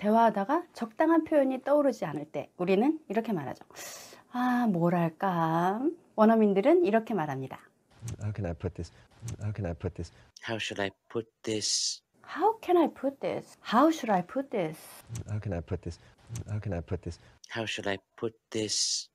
대화하다가 적당한 표현이 떠오르지 않을 때 우리는 이렇게 말하죠. 아, 뭐랄까. 원어민들은 이렇게 말합니다. How can I put this? How can I put this? How should I put this? How can I put this? How should I put this? How can I put this? How can I put this? How should I put this?